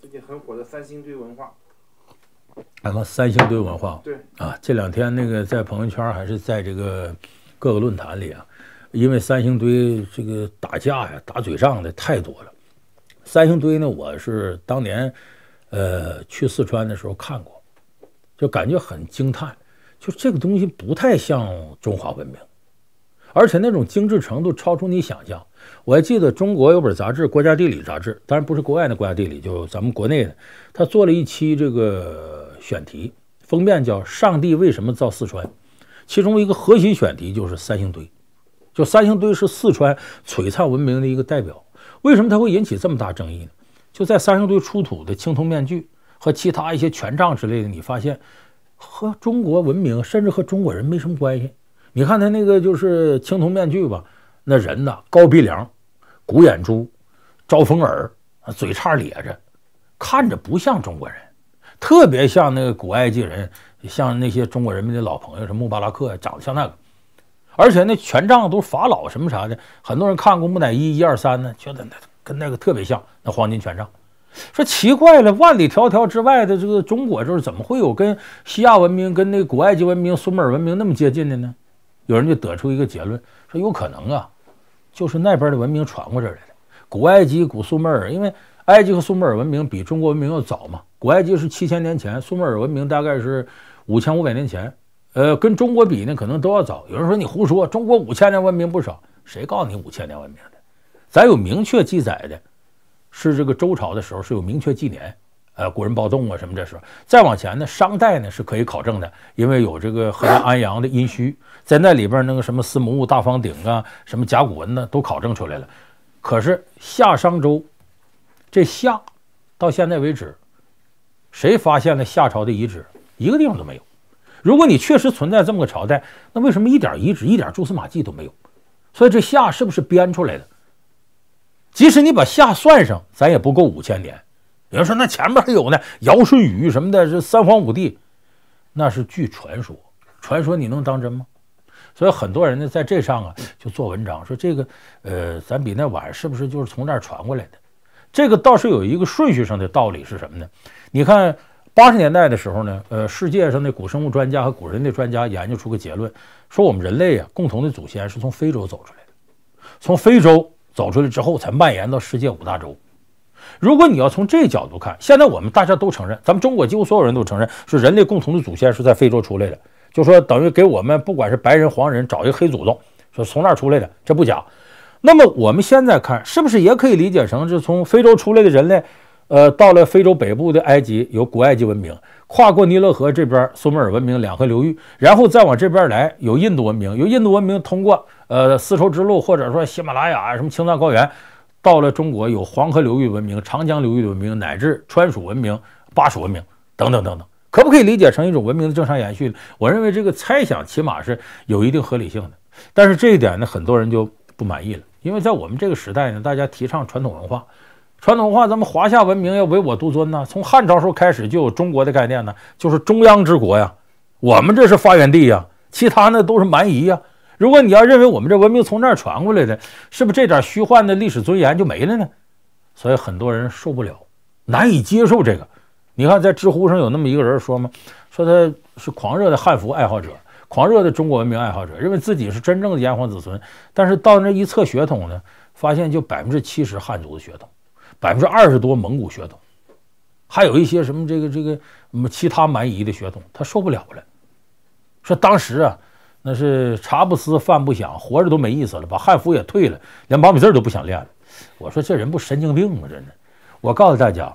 最近很火的三星堆文化，什么三星堆文化？对啊，这两天那个在朋友圈还是在这个各个论坛里啊，因为三星堆这个打架呀、打嘴仗的太多了。三星堆呢，我是当年呃去四川的时候看过，就感觉很惊叹，就这个东西不太像中华文明，而且那种精致程度超出你想象。我还记得中国有本杂志《国家地理》杂志，当然不是国外的《国家地理》，就咱们国内的。他做了一期这个选题，封面叫《上帝为什么造四川》，其中一个核心选题就是三星堆。就三星堆是四川璀璨文明的一个代表，为什么它会引起这么大争议呢？就在三星堆出土的青铜面具和其他一些权杖之类的，你发现和中国文明甚至和中国人没什么关系。你看他那个就是青铜面具吧。那人呢，高鼻梁，鼓眼珠，招风耳，嘴叉咧着，看着不像中国人，特别像那个古埃及人，像那些中国人民的老朋友，什么穆巴拉克呀，长得像那个。而且那权杖都是法老什么啥的，很多人看过木乃伊一二三呢，觉得那跟那个特别像，那黄金权杖。说奇怪了，万里迢迢之外的这个中国，就是怎么会有跟西亚文明、跟那古埃及文明、苏美尔文明那么接近的呢？有人就得出一个结论，说有可能啊。就是那边的文明传过这来的，古埃及、古苏美尔，因为埃及和苏美尔文明比中国文明要早嘛。古埃及是七千年前，苏美尔文明大概是五千五百年前。呃，跟中国比呢，可能都要早。有人说你胡说，中国五千年文明不少，谁告诉你五千年文明的？咱有明确记载的，是这个周朝的时候是有明确纪年。呃，古人暴动啊，什么？这是。再往前呢，商代呢是可以考证的，因为有这个河南安阳的殷墟，在那里边那个什么司母戊大方鼎啊，什么甲骨文呢，都考证出来了。可是夏商周这夏到现在为止，谁发现了夏朝的遗址？一个地方都没有。如果你确实存在这么个朝代，那为什么一点遗址、一点蛛丝马迹都没有？所以这夏是不是编出来的？即使你把夏算上，咱也不够五千年。有人说：“那前面还有呢，尧舜禹什么的，这三皇五帝，那是据传说，传说你能当真吗？”所以很多人呢，在这上啊就做文章，说这个，呃，咱比那晚是不是就是从那儿传过来的？这个倒是有一个顺序上的道理是什么呢？你看八十年代的时候呢，呃，世界上的古生物专家和古人类专家研究出个结论，说我们人类啊，共同的祖先是从非洲走出来的，从非洲走出来之后才蔓延到世界五大洲。如果你要从这角度看，现在我们大家都承认，咱们中国几乎所有人都承认，是人类共同的祖先是在非洲出来的，就说等于给我们不管是白人、黄人找一个黑祖宗，说从那儿出来的，这不假。那么我们现在看，是不是也可以理解成，是从非洲出来的人类，呃，到了非洲北部的埃及有古埃及文明，跨过尼罗河这边苏美尔文明两河流域，然后再往这边来有印度文明，有印度文明通过呃丝绸之路或者说喜马拉雅什么青藏高原。到了中国有黄河流域文明、长江流域文明，乃至川蜀文明、巴蜀文明等等等等，可不可以理解成一种文明的正常延续？我认为这个猜想起码是有一定合理性的。但是这一点呢，很多人就不满意了，因为在我们这个时代呢，大家提倡传统文化，传统文化咱们华夏文明要唯我独尊呢。从汉朝时候开始就有中国的概念呢，就是中央之国呀，我们这是发源地呀，其他那都是蛮夷呀。如果你要认为我们这文明从那儿传过来的，是不是这点虚幻的历史尊严就没了呢？所以很多人受不了，难以接受这个。你看，在知乎上有那么一个人说嘛，说他是狂热的汉服爱好者，狂热的中国文明爱好者，认为自己是真正的炎黄子孙。但是到那一测血统呢，发现就百分之七十汉族的血统，百分之二十多蒙古血统，还有一些什么这个这个其他蛮夷的血统，他受不了了，说当时啊。那是茶不思饭不想，活着都没意思了，把汉服也退了，连毛笔字都不想练了。我说这人不神经病吗？真的。我告诉大家，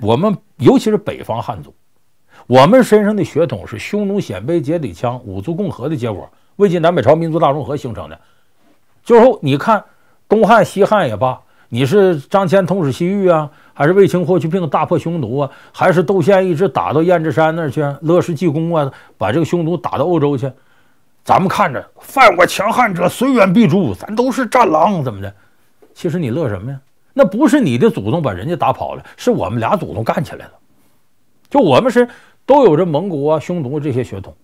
我们尤其是北方汉族，我们身上的血统是匈奴、鲜卑、羯、底羌五族共和的结果，魏晋南北朝民族大融合形成的。最后你看，东汉、西汉也罢，你是张骞通使西域啊，还是卫青、霍去病大破匈奴啊，还是窦宪一直打到燕支山那儿去，乐师济公啊，把这个匈奴打到欧洲去。咱们看着犯我强悍者，虽远必诛。咱都是战狼，怎么的？其实你乐什么呀？那不是你的祖宗把人家打跑了，是我们俩祖宗干起来了。就我们是都有着蒙古啊、匈奴这些血统，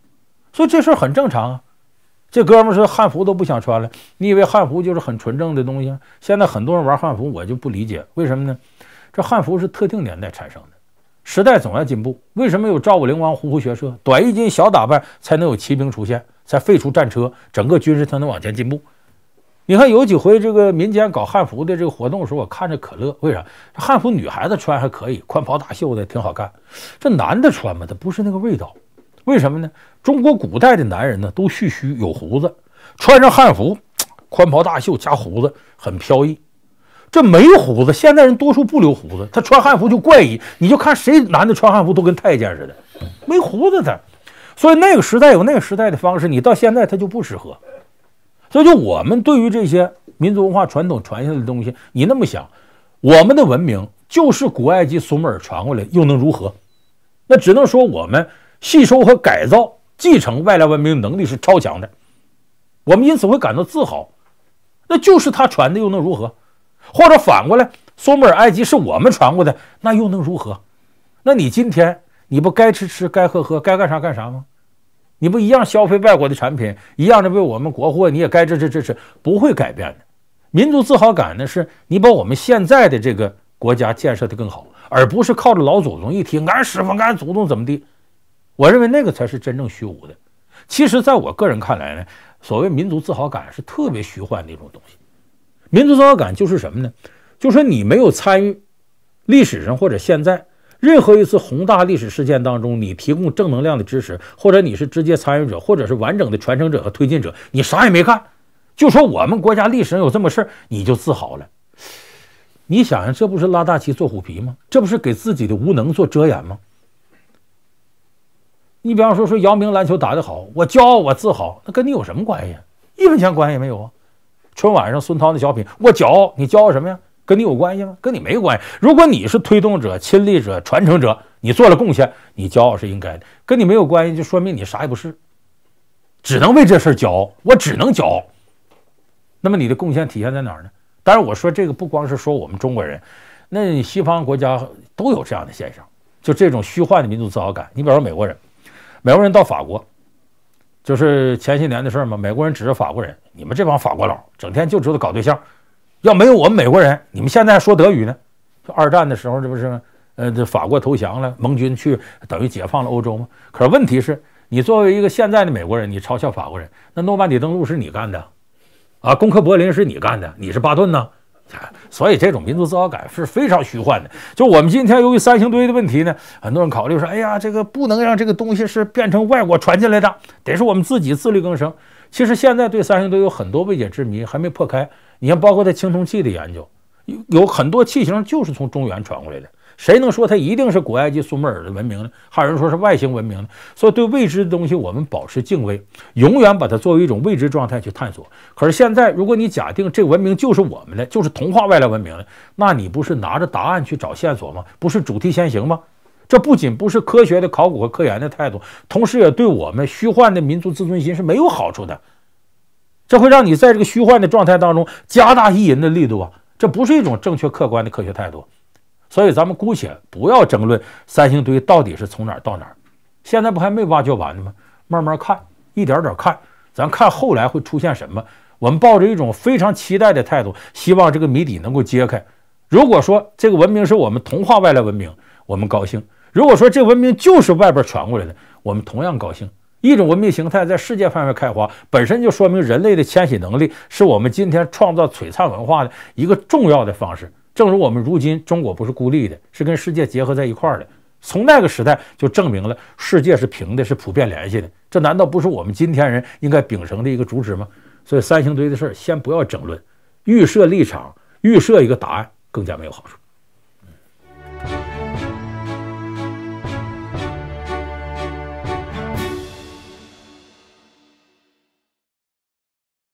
所以这事儿很正常啊。这哥们是说汉服都不想穿了，你以为汉服就是很纯正的东西啊？现在很多人玩汉服，我就不理解为什么呢？这汉服是特定年代产生的，时代总要进步。为什么有赵武灵王胡服学社？短衣襟、小打扮才能有骑兵出现？才废除战车，整个军事才能往前进步。你看有几回这个民间搞汉服的这个活动的时候，我看着可乐。为啥汉服女孩子穿还可以，宽袍大袖的挺好看。这男的穿嘛，他不是那个味道。为什么呢？中国古代的男人呢都蓄须有胡子，穿上汉服，宽袍大袖加胡子，很飘逸。这没胡子，现代人多数不留胡子，他穿汉服就怪异。你就看谁男的穿汉服都跟太监似的，没胡子他。所以那个时代有那个时代的方式，你到现在它就不适合。所以就我们对于这些民族文化传统传下来的东西，你那么想，我们的文明就是古埃及、苏美尔传过来，又能如何？那只能说我们吸收和改造、继承外来文明能力是超强的，我们因此会感到自豪。那就是他传的又能如何？或者反过来，苏美尔、埃及是我们传过的，那又能如何？那你今天？你不该吃吃，该喝喝，该干啥干啥吗？你不一样消费外国的产品，一样的为我们国货，你也该支持支持，不会改变的。民族自豪感呢，是你把我们现在的这个国家建设的更好，而不是靠着老祖宗一提俺师傅、俺祖宗怎么地。我认为那个才是真正虚无的。其实，在我个人看来呢，所谓民族自豪感是特别虚幻的一种东西。民族自豪感就是什么呢？就说你没有参与历史上或者现在。任何一次宏大历史事件当中，你提供正能量的支持，或者你是直接参与者，或者是完整的传承者和推进者，你啥也没干，就说我们国家历史上有这么事儿，你就自豪了。你想想，这不是拉大旗做虎皮吗？这不是给自己的无能做遮掩吗？你比方说说姚明篮球打得好，我骄傲，我自豪，那跟你有什么关系？一分钱关系也没有啊！春晚上孙涛的小品，我骄傲，你骄傲什么呀？跟你有关系吗？跟你没关系。如果你是推动者、亲历者、传承者，你做了贡献，你骄傲是应该的。跟你没有关系，就说明你啥也不是，只能为这事儿骄傲。我只能骄傲。那么你的贡献体现在哪儿呢？当然，我说这个不光是说我们中国人，那西方国家都有这样的现象，就这种虚幻的民族自豪感。你比如说美国人，美国人到法国，就是前些年的事儿嘛。美国人指着法国人，你们这帮法国佬，整天就知道搞对象。要没有我们美国人，你们现在说德语呢？就二战的时候，这不是，呃，这法国投降了，盟军去等于解放了欧洲吗？可是问题是，你作为一个现在的美国人，你嘲笑法国人，那诺曼底登陆是你干的，啊，攻克柏林是你干的，你是巴顿呢？所以这种民族自豪感是非常虚幻的。就我们今天由于三星堆的问题呢，很多人考虑说，哎呀，这个不能让这个东西是变成外国传进来的，得是我们自己自力更生。其实现在对三星堆有很多未解之谜，还没破开。你像包括在青铜器的研究，有有很多器型就是从中原传过来的。谁能说它一定是古埃及苏美尔的文明呢？还有人说是外星文明呢？所以，对未知的东西，我们保持敬畏，永远把它作为一种未知状态去探索。可是现在，如果你假定这文明就是我们的，就是同化外来文明的，那你不是拿着答案去找线索吗？不是主题先行吗？这不仅不是科学的考古和科研的态度，同时也对我们虚幻的民族自尊心是没有好处的。这会让你在这个虚幻的状态当中加大意淫的力度啊！这不是一种正确客观的科学态度。所以咱们姑且不要争论三星堆到底是从哪儿到哪儿，现在不还没挖掘完呢吗？慢慢看，一点点看，咱看后来会出现什么。我们抱着一种非常期待的态度，希望这个谜底能够揭开。如果说这个文明是我们同化外来文明，我们高兴；如果说这文明就是外边传过来的，我们同样高兴。一种文明形态在世界范围开花，本身就说明人类的迁徙能力是我们今天创造璀璨文化的一个重要的方式。正如我们如今中国不是孤立的，是跟世界结合在一块儿的。从那个时代就证明了世界是平的，是普遍联系的。这难道不是我们今天人应该秉承的一个主旨吗？所以三星堆的事儿先不要争论，预设立场，预设一个答案更加没有好处。